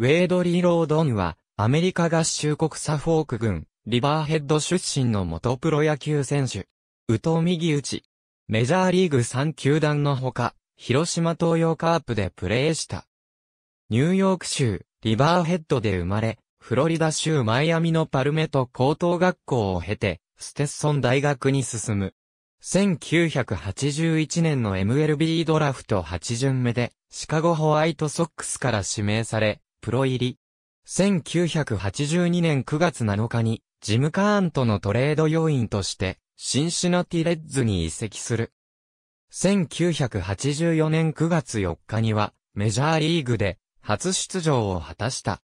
ウェイドリー・ロードンは、アメリカ合衆国サフォーク郡、リバーヘッド出身の元プロ野球選手。宇都右打ち。メジャーリーグ3球団のほか、広島東洋カープでプレーした。ニューヨーク州、リバーヘッドで生まれ、フロリダ州マイアミのパルメト高等学校を経て、ステッソン大学に進む。1981年の MLB ドラフト8巡目で、シカゴホワイトソックスから指名され、プロ入り。1982年9月7日に、ジム・カーンとのトレード要員として、シンシナティ・レッズに移籍する。1984年9月4日には、メジャーリーグで、初出場を果たした。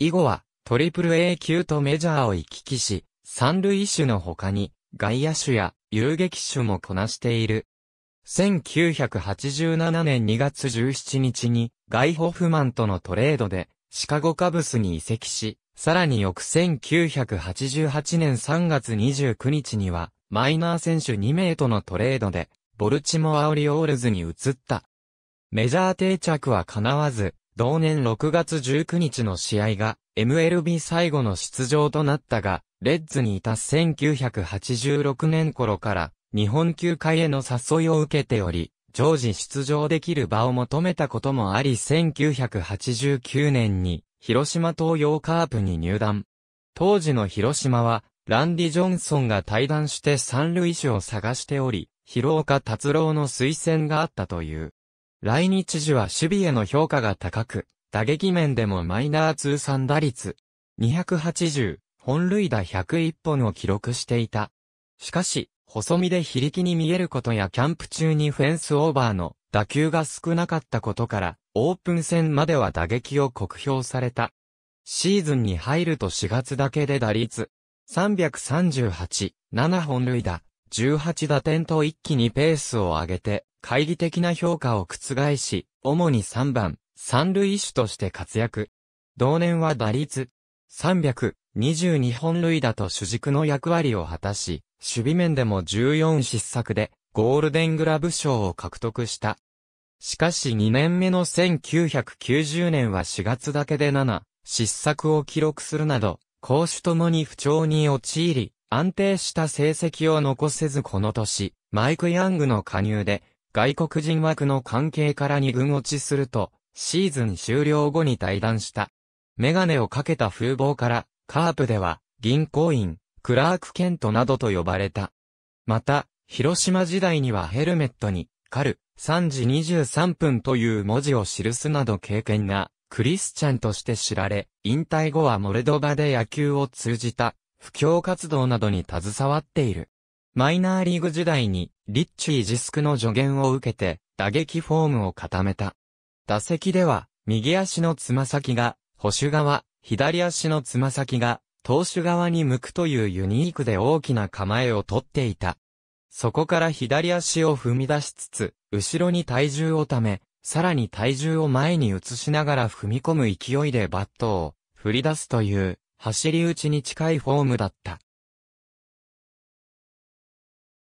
以後は、トリプル A 級とメジャーを行き来し、三塁手の他に、外野手や遊撃手もこなしている。1987年2月17日に、ガイ・ホフマンとのトレードで、シカゴカブスに移籍し、さらに翌1988年3月29日には、マイナー選手2名とのトレードで、ボルチモアオリオールズに移った。メジャー定着は叶わず、同年6月19日の試合が MLB 最後の出場となったが、レッズにいた1986年頃から日本球界への誘いを受けており、常時出場できる場を求めたこともあり1989年に広島東洋カープに入団。当時の広島は、ランディ・ジョンソンが対談して三塁手を探しており、広岡達郎の推薦があったという。来日時は守備への評価が高く、打撃面でもマイナー通算打率280、本塁打101本を記録していた。しかし、細身で非力に見えることやキャンプ中にフェンスオーバーの打球が少なかったことから、オープン戦までは打撃を酷評された。シーズンに入ると4月だけで打率338、7本塁打、18打点と一気にペースを上げて、懐疑的な評価を覆し、主に3番、三塁手として活躍。同年は打率3 22本塁打と主軸の役割を果たし、守備面でも14失策で、ゴールデングラブ賞を獲得した。しかし2年目の1990年は4月だけで7、失策を記録するなど、攻守ともに不調に陥り、安定した成績を残せずこの年、マイク・ヤングの加入で、外国人枠の関係から二軍落ちすると、シーズン終了後に退団した。メガネをかけた風貌から、カープでは、銀行員、クラーク・ケントなどと呼ばれた。また、広島時代にはヘルメットに、カル、3時23分という文字を記すなど経験が、クリスチャンとして知られ、引退後はモルドバで野球を通じた、布教活動などに携わっている。マイナーリーグ時代に、リッチー・ジスクの助言を受けて、打撃フォームを固めた。打席では、右足のつま先が、保守側、左足のつま先が、投手側に向くというユニークで大きな構えをとっていた。そこから左足を踏み出しつつ、後ろに体重をため、さらに体重を前に移しながら踏み込む勢いでバットを振り出すという、走り打ちに近いフォームだった。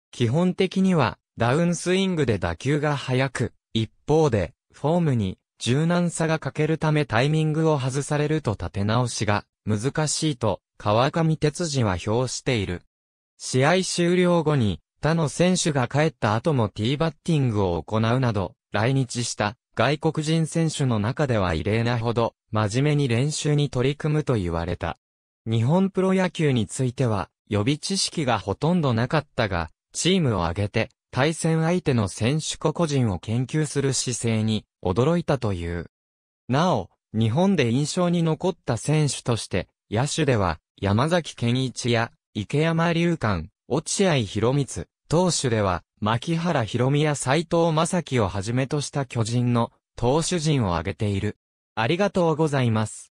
基本的には、ダウンスイングで打球が速く、一方で、フォームに柔軟さが欠けるためタイミングを外されると立て直しが難しいと川上哲司は評している。試合終了後に、他の選手が帰った後もティーバッティングを行うなど、来日した外国人選手の中では異例なほど、真面目に練習に取り組むと言われた。日本プロ野球については、予備知識がほとんどなかったが、チームを挙げて、対戦相手の選手個々人を研究する姿勢に驚いたという。なお、日本で印象に残った選手として、野手では、山崎健一や、池山隆館、落合博光、投手では、牧原博美や斎藤正樹をはじめとした巨人の投手陣を挙げている。ありがとうございます。